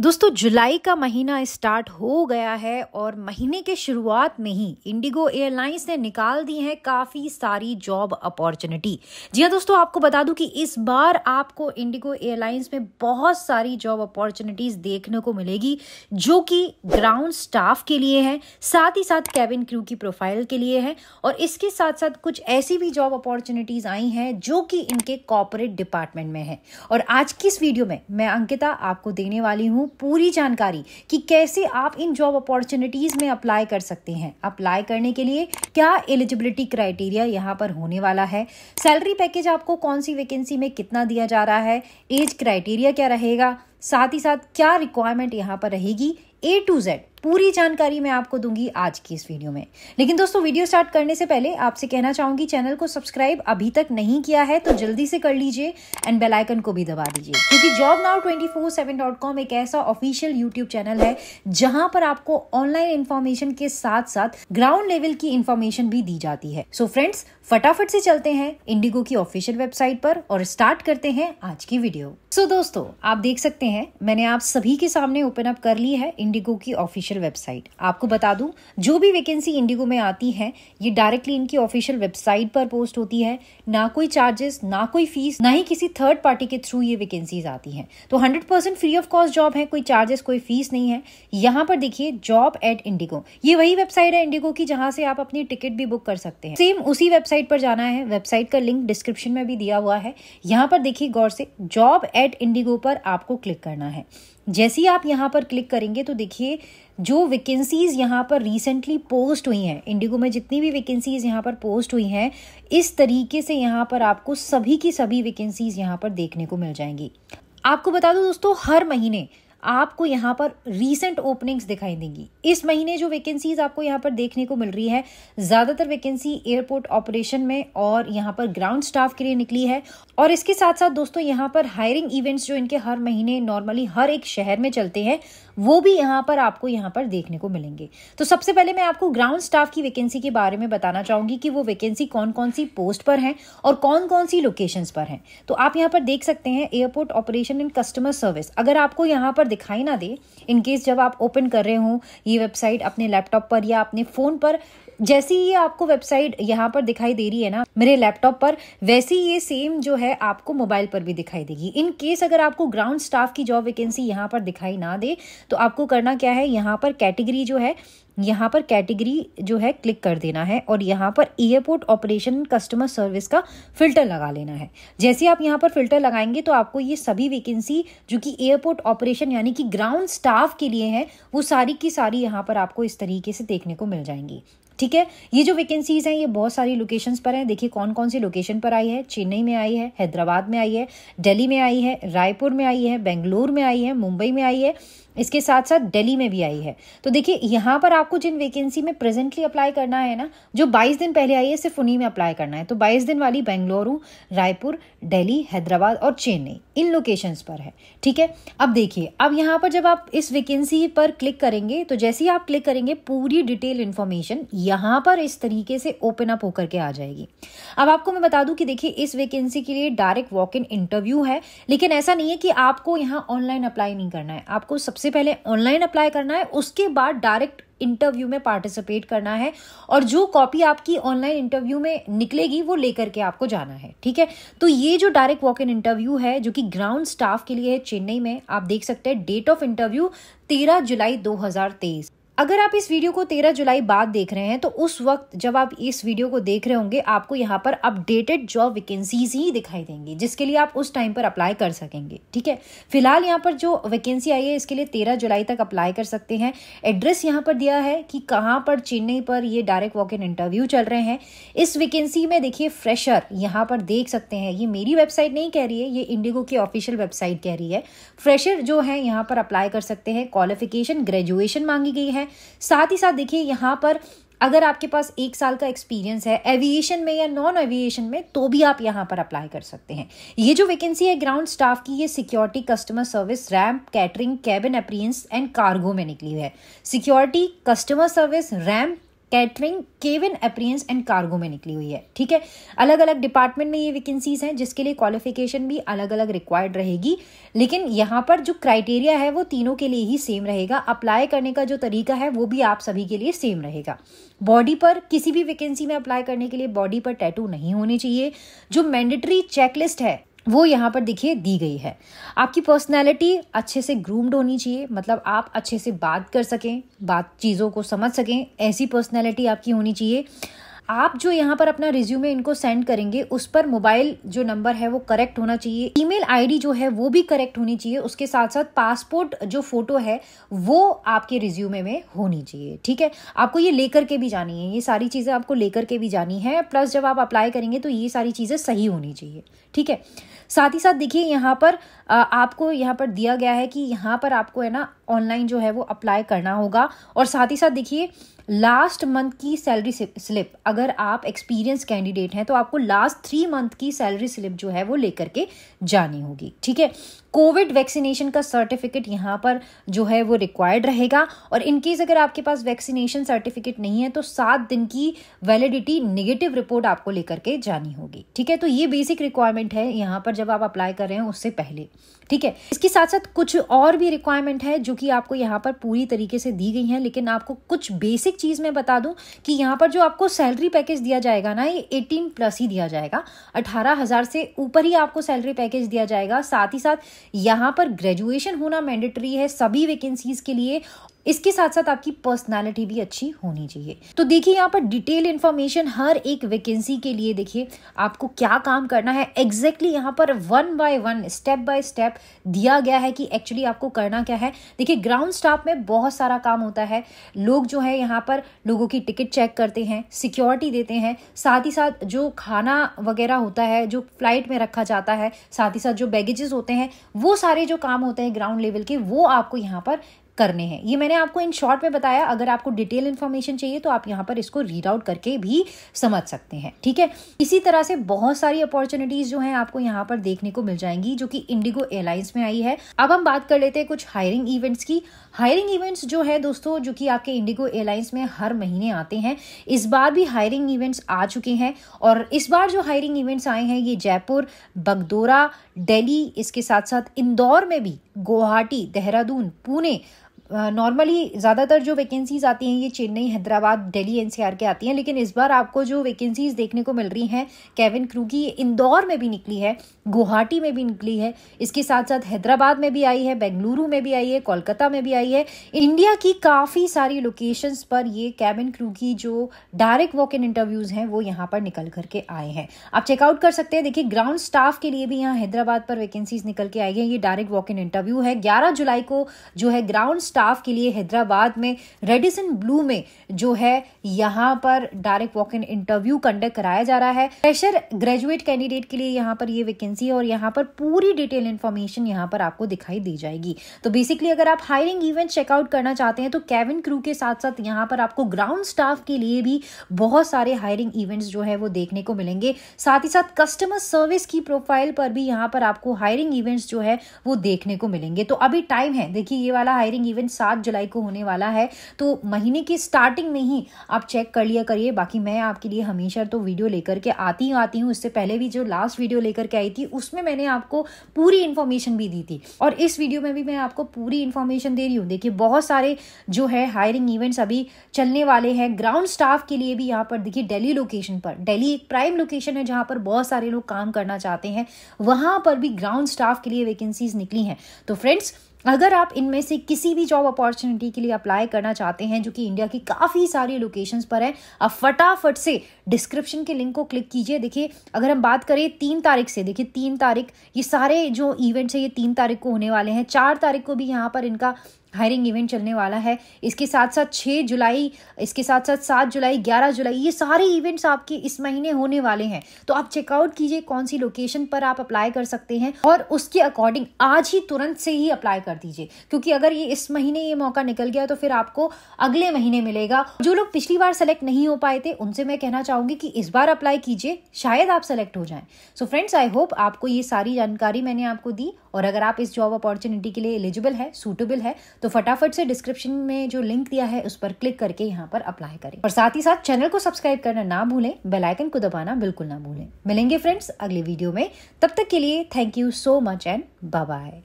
दोस्तों जुलाई का महीना स्टार्ट हो गया है और महीने के शुरुआत में ही इंडिगो एयरलाइंस ने निकाल दी है काफ़ी सारी जॉब अपॉर्चुनिटी जी हाँ दोस्तों आपको बता दूं कि इस बार आपको इंडिगो एयरलाइंस में बहुत सारी जॉब अपॉर्चुनिटीज़ देखने को मिलेगी जो कि ग्राउंड स्टाफ के लिए है साथ ही साथ कैबिन क्रू की प्रोफाइल के लिए है और इसके साथ साथ कुछ ऐसी भी जॉब अपॉर्चुनिटीज़ आई हैं जो कि इनके कॉपोरेट डिपार्टमेंट में है और आज की इस वीडियो में मैं अंकिता आपको देने वाली हूँ हूँ पूरी जानकारी कि कैसे आप इन जॉब अपॉर्चुनिटीज़ में अप्लाई कर सकते हैं अप्लाई करने के लिए क्या एलिजिबिलिटी क्राइटेरिया यहाँ पर होने वाला है सैलरी पैकेज आपको कौन सी वैकेंसी में कितना दिया जा रहा है एज क्राइटेरिया क्या रहेगा साथ ही साथ क्या रिक्वायरमेंट यहाँ पर रहेगी ए टू जेड पूरी जानकारी मैं आपको दूंगी आज की इस वीडियो में लेकिन दोस्तों वीडियो स्टार्ट करने से पहले आपसे कहना चाहूंगी चैनल को सब्सक्राइब अभी तक नहीं किया है तो जल्दी से कर लीजिए एंड बेलाइकन को भी दबा दीजिए क्योंकि job now twenty four seven dot com एक ऐसा ऑफिशियल यूट्यूब चैनल है जहां पर आपको ऑनलाइन इन्फॉर्मेशन के साथ साथ ग्राउंड लेवल की इन्फॉर्मेशन भी दी जाती है सो so फ्रेंड्स फटाफट से चलते हैं इंडिगो की ऑफिशियल वेबसाइट पर और स्टार्ट करते हैं आज की वीडियो सो so दोस्तों आप देख सकते हैं मैंने आप सभी के सामने ओपन अप कर ली है इंडिगो की ऑफिशियल ऑफिशियल वेबसाइट आपको बता दूं जो भी वैकेंसी इंडिगो में आती है ये डायरेक्टली इनकी ऑफिशियल वेबसाइट पर पोस्ट होती है ना कोई चार्जेस ना कोई फीस ना ही किसी थर्ड पार्टी के थ्रू ये वैकेंसीज आती हैं तो hundred percent free of cost job है कोई चार्जेस कोई फीस नहीं है यहाँ पर देखिए जॉब एट इंडिगो ये वही वेबसाइट है इंडिगो की जहां से आप अपनी टिकट भी बुक कर सकते हैं सेम उसी वेबसाइट पर जाना है वेबसाइट का लिंक डिस्क्रिप्शन में भी दिया हुआ है यहाँ पर देखिए गौर से जॉब एट इंडिगो पर आपको क्लिक करना है जैसे ही आप यहां पर क्लिक करेंगे तो देखिए जो वैकेंसीज़ यहाँ पर रिसेंटली पोस्ट हुई हैं इंडिगो में जितनी भी वैकेंसीज़ यहाँ पर पोस्ट हुई हैं इस तरीके से यहाँ पर आपको सभी की सभी वैकेंसीज़ यहाँ पर देखने को मिल जाएंगी आपको बता दो दोस्तों हर महीने आपको यहाँ पर रीसेंट ओपनिंग्स दिखाई देंगी इस महीने जो वैकेंसीज आपको यहाँ पर देखने को मिल रही है ज़्यादातर वैकेंसी एयरपोर्ट ऑपरेशन में और यहाँ पर ग्राउंड स्टाफ के लिए निकली है और इसके साथ साथ दोस्तों यहाँ पर हायरिंग इवेंट्स जो इनके हर महीने नॉर्मली हर एक शहर में चलते हैं वो भी यहाँ पर आपको यहाँ पर देखने को मिलेंगे तो सबसे पहले मैं आपको ग्राउंड स्टाफ की वैकेंसी के बारे में बताना चाहूंगी कि वो वैकेंसी कौन कौन सी पोस्ट पर है और कौन कौन सी लोकेशंस पर है तो आप यहाँ पर देख सकते हैं airport operation and customer service अगर आपको यहाँ पर दिखाई ना दे इनकेस जब आप ओपन कर रहे हो ये वेबसाइट अपने लैपटॉप पर या अपने फ़ोन पर जैसी ये आपको वेबसाइट यहाँ पर दिखाई दे रही है ना मेरे लैपटॉप पर वैसी ये सेम जो है आपको मोबाइल पर भी दिखाई देगी इन केस अगर आपको ग्राउंड स्टाफ की जॉब वैकेंसी यहाँ पर दिखाई ना दे तो आपको करना क्या है यहाँ पर कैटेगरी जो है यहाँ पर कैटेगरी जो है क्लिक कर देना है और यहाँ पर एयरपोर्ट ऑपरेशन कस्टमर सर्विस का फिल्टर लगा लेना है जैसे आप यहाँ पर फिल्टर लगाएंगे तो आपको ये सभी वैकेंसी जो कि एयरपोर्ट ऑपरेशन यानी कि ग्राउंड स्टाफ के लिए है वो सारी की सारी यहाँ पर आपको इस तरीके से देखने को मिल जाएंगी ठीक है ये जो वैकेंसीज़ हैं ये बहुत सारी लोकेशंस पर हैं देखिए कौन कौन सी लोकेशन पर आई है चेन्नई में आई है हैदराबाद में आई है दिल्ली में आई है रायपुर में आई है बेंगलोर में आई है मुंबई में आई है इसके साथ साथ दिल्ली में भी आई है तो देखिए यहाँ पर आपको जिन वैकेंसी में प्रेजेंटली अप्लाई करना है ना जो 22 दिन पहले आई है सिर्फ उन्हीं में अप्लाई करना है तो 22 दिन वाली बेंगलुरु रायपुर दिल्ली हैदराबाद और चेन्नई इन लोकेशंस पर है ठीक है अब देखिए अब यहाँ पर जब आप इस वैकेंसी पर क्लिक करेंगे तो जैसे ही आप क्लिक करेंगे पूरी डिटेल इन्फॉर्मेशन यहां पर इस तरीके से ओपन अप होकर के आ जाएगी अब आपको मैं बता दूं कि देखिए इस वैकेंसी के लिए डायरेक्ट वॉक इन इंटरव्यू है लेकिन ऐसा नहीं है कि आपको यहां ऑनलाइन अप्लाई नहीं करना है आपको सबसे पहले ऑनलाइन अप्लाई करना है उसके बाद डायरेक्ट इंटरव्यू में पार्टिसिपेट करना है और जो कॉपी आपकी ऑनलाइन इंटरव्यू में निकलेगी वो लेकर के आपको जाना है ठीक है तो ये जो डायरेक्ट वॉक इन इंटरव्यू है जो कि ग्राउंड स्टाफ के लिए है चेन्नई में आप देख सकते हैं डेट ऑफ इंटरव्यू तेरह जुलाई 2023 अगर आप इस वीडियो को 13 जुलाई बाद देख रहे हैं तो उस वक्त जब आप इस वीडियो को देख रहे होंगे आपको यहाँ पर अपडेटेड जॉब वैकेंसीज ही दिखाई देंगी जिसके लिए आप उस टाइम पर अप्लाई कर सकेंगे ठीक है फिलहाल यहाँ पर जो वैकेंसी आई है इसके लिए 13 जुलाई तक अप्लाई कर सकते हैं एड्रेस यहाँ पर दिया है कि कहाँ पर चेन्नई पर ये डायरेक्ट वॉक इन इंटरव्यू चल रहे हैं इस वैकेंसी में देखिए फ्रेशर यहाँ पर देख सकते हैं ये मेरी वेबसाइट नहीं कह रही है ये इंडिगो की ऑफिशियल वेबसाइट कह रही है फ्रेशर जो है यहाँ पर अप्लाई कर सकते हैं क्वालिफिकेशन ग्रेजुएशन मांगी गई है है साथ ही साथ देखिए यहाँ पर अगर आपके पास एक साल का एक्सपीरियंस है एविएशन में या नॉन एविएशन में तो भी आप यहाँ पर अप्लाई कर सकते हैं ये जो वैकेंसी है ग्राउंड स्टाफ की ये security customer service ramp catering cabin appearance and cargo में निकली है security customer service ramp catering cabin appearance and cargo में निकली हुई है ठीक है अलग अलग डिपार्टमेंट में ये वैकेंसीज हैं जिसके लिए क्वालिफिकेशन भी अलग अलग रिक्वायर्ड रहेगी लेकिन यहाँ पर जो क्राइटेरिया है वो तीनों के लिए ही सेम रहेगा अप्लाई करने का जो तरीका है वो भी आप सभी के लिए सेम रहेगा बॉडी पर किसी भी वैकेंसी में अप्लाई करने के लिए बॉडी पर टैटू नहीं होने चाहिए जो मैंडेटरी चेकलिस्ट है वो यहाँ पर देखिए दी गई है आपकी पर्सनैलिटी अच्छे से ग्रूम्ड होनी चाहिए मतलब आप अच्छे से बात कर सकें बात चीज़ों को समझ सकें ऐसी पर्सनैलिटी आपकी होनी चाहिए आप जो यहाँ पर अपना रिज्यूमे इनको सेंड करेंगे उस पर मोबाइल जो नंबर है वो करेक्ट होना चाहिए ईमेल आईडी जो है वो भी करेक्ट होनी चाहिए उसके साथ साथ पासपोर्ट जो फोटो है वो आपके रिज्यूमे में होनी चाहिए ठीक है आपको ये लेकर के भी जानी है ये सारी चीज़ें आपको लेकर के भी जानी है प्लस जब आप अप्लाई करेंगे तो ये सारी चीज़ें सही होनी चाहिए ठीक है साथ ही साथ देखिए यहाँ पर आपको यहाँ पर दिया गया है कि यहाँ पर आपको है ना ऑनलाइन जो है वो अप्लाई करना होगा और साथ ही साथ देखिए लास्ट मंथ की सैलरी स्लिप अगर आप एक्सपीरियंस कैंडिडेट हैं तो आपको लास्ट थ्री मंथ की सैलरी स्लिप जो है वो लेकर के जानी होगी ठीक है कोविड वैक्सीनेशन का सर्टिफिकेट यहाँ पर जो है वो रिक्वायर्ड रहेगा और इनकेस अगर आपके पास वैक्सीनेशन सर्टिफिकेट नहीं है तो सात दिन की वैलिडिटी निगेटिव रिपोर्ट आपको लेकर के जानी होगी ठीक है तो ये बेसिक रिक्वायरमेंट है यहाँ पर जब आप अप्लाई कर रहे हैं उससे पहले ठीक है इसके साथ साथ कुछ और भी रिक्वायरमेंट है जो कि आपको यहाँ पर पूरी तरीके से दी गई है लेकिन आपको कुछ बेसिक एक चीज़ मैं बता दूं कि यहाँ पर जो आपको सैलरी पैकेज दिया जाएगा ना ये एटीन प्लस ही दिया जाएगा अठारह हजार से ऊपर ही आपको सैलरी पैकेज दिया जाएगा साथ ही साथ यहाँ पर ग्रेजुएशन होना मैंडेटरी है सभी वैकेंसीज के लिए इसके साथ साथ आपकी पर्सनालिटी भी अच्छी होनी चाहिए तो देखिए यहाँ पर डिटेल इन्फॉर्मेशन हर एक वैकेंसी के लिए देखिए आपको क्या काम करना है एग्जैक्टली exactly यहाँ पर one by one step by step दिया गया है कि एक्चुअली आपको करना क्या है देखिए ग्राउंड स्टाफ में बहुत सारा काम होता है लोग जो है यहाँ पर लोगों की टिकट चेक करते हैं सिक्योरिटी देते हैं साथ ही साथ जो खाना वगैरह होता है जो फ्लाइट में रखा जाता है साथ ही साथ जो बैगेजेस होते हैं वो सारे जो काम होते हैं ग्राउंड लेवल के वो आपको यहाँ पर करने हैं ये मैंने आपको इन शॉर्ट में बताया अगर आपको डिटेल इन्फॉर्मेशन चाहिए तो आप यहाँ पर इसको रीड आउट करके भी समझ सकते हैं ठीक है इसी तरह से बहुत सारी अपॉर्चुनिटीज जो हैं आपको यहाँ पर देखने को मिल जाएंगी जो कि इंडिगो एयरलाइंस में आई है अब हम बात कर लेते हैं कुछ हायरिंग इवेंट्स की हायरिंग इवेंट्स जो है दोस्तों जो कि आपके इंडिगो एयरलाइंस में हर महीने आते हैं इस बार भी हायरिंग इवेंट्स आ चुके हैं और इस बार जो हायरिंग इवेंट्स आए हैं ये जयपुर बगदोरा दिल्ली इसके साथ साथ इंदौर में भी गुवाहाटी देहरादून पुणे नॉर्मली ज़्यादातर जो वैकेंसीज़ आती हैं ये चेन्नई हैदराबाद दिल्ली एनसीआर के आती हैं लेकिन इस बार आपको जो वैकेंसीज़ देखने को मिल रही हैं केविन क्रू की इंदौर में भी निकली है गुवाहाटी में भी निकली है इसके साथ साथ हैदराबाद में भी आई है बेंगलुरु में भी आई है कोलकाता में भी आई है इंडिया की काफ़ी सारी लोकेशंस पर ये केविन क्रू की जो डायरेक्ट वॉक इन इंटरव्यूज़ हैं वो यहाँ पर निकल करके आए हैं आप चेकआउट कर सकते हैं देखिए ग्राउंड स्टाफ के लिए भी यहाँ हैदराबाद पर वैकेंसीज निकल के आई है ये डायरेक्ट वॉक इन इंटरव्यू है ग्यारह जुलाई को जो है ग्राउंड स्टाफ स्टाफ के लिए हैदराबाद में रेडिसन ब्लू में जो है यहाँ पर direct walk in interview conduct कराया जा रहा है फ्रेशर ग्रेजुएट कैंडिडेट के लिए यहाँ पर ये वैकेंसी है और यहाँ पर पूरी डिटेल इन्फॉर्मेशन यहाँ पर आपको दिखाई दी जाएगी तो बेसिकली अगर आप हायरिंग इवेंट चेकआउट करना चाहते हैं तो कैबिन क्रू के साथ साथ यहाँ पर आपको ग्राउंड स्टाफ के लिए भी बहुत सारे हायरिंग इवेंट्स जो है वो देखने को मिलेंगे साथ ही साथ कस्टमर सर्विस की प्रोफाइल पर भी यहाँ पर आपको हायरिंग इवेंट्स जो है वो देखने को मिलेंगे तो अभी टाइम है देखिए ये वाला हायरिंग इवेंट इवेंट सात जुलाई को होने वाला है तो महीने की स्टार्टिंग में ही आप चेक कर लिया करिए बाकी मैं आपके लिए हमेशा तो वीडियो लेकर के आती ही आती हूँ इससे पहले भी जो लास्ट वीडियो लेकर के आई थी उसमें मैंने आपको पूरी इन्फॉर्मेशन भी दी थी और इस वीडियो में भी मैं आपको पूरी इन्फॉर्मेशन दे रही हूँ देखिए बहुत सारे जो है हायरिंग इवेंट्स अभी चलने वाले हैं ग्राउंड स्टाफ के लिए भी यहाँ पर देखिए डेली लोकेशन पर डेली एक प्राइम लोकेशन है जहाँ पर बहुत सारे लोग काम करना चाहते हैं वहाँ पर भी ग्राउंड स्टाफ के लिए वैकेंसीज निकली हैं तो फ्रेंड्स अगर आप इनमें से किसी भी जॉब अपॉर्चुनिटी के लिए अप्लाई करना चाहते हैं जो कि इंडिया की काफ़ी सारी लोकेशंस पर है आप फटाफट से डिस्क्रिप्शन के लिंक को क्लिक कीजिए देखिए अगर हम बात करें तीन तारीख से देखिए तीन तारीख ये सारे जो इवेंट्स है ये तीन तारीख को होने वाले हैं चार तारीख को भी यहाँ पर इनका हायरिंग इवेंट चलने वाला है इसके साथ साथ छः जुलाई इसके साथ साथ सात जुलाई ग्यारह जुलाई ये सारे इवेंट्स आपके इस महीने होने वाले हैं तो आप चेकआउट कीजिए कौन सी लोकेशन पर आप अप्लाई कर सकते हैं और उसके अकॉर्डिंग आज ही तुरंत से ही अप्लाई कर दीजिए क्योंकि अगर ये इस महीने ये मौका निकल गया तो फिर आपको अगले महीने मिलेगा जो लोग पिछली बार सेलेक्ट नहीं हो पाए थे उनसे मैं कहना चाहूंगी कि इस बार अप्लाई कीजिए शायद आप सेलेक्ट हो जाए सो फ्रेंड्स आई होप आपको ये सारी जानकारी मैंने आपको दी और अगर आप इस जॉब अपॉर्चुनिटी के लिए एलिजिबल है सूटेबल है तो फटाफट से डिस्क्रिप्शन में जो लिंक दिया है उस पर क्लिक करके यहाँ पर अप्लाई करें और साथ ही साथ चैनल को सब्सक्राइब करना ना भूलें बेलाइकन को दबाना बिल्कुल ना भूलें मिलेंगे फ्रेंड्स अगले वीडियो में तब तक के लिए thank you so much and bye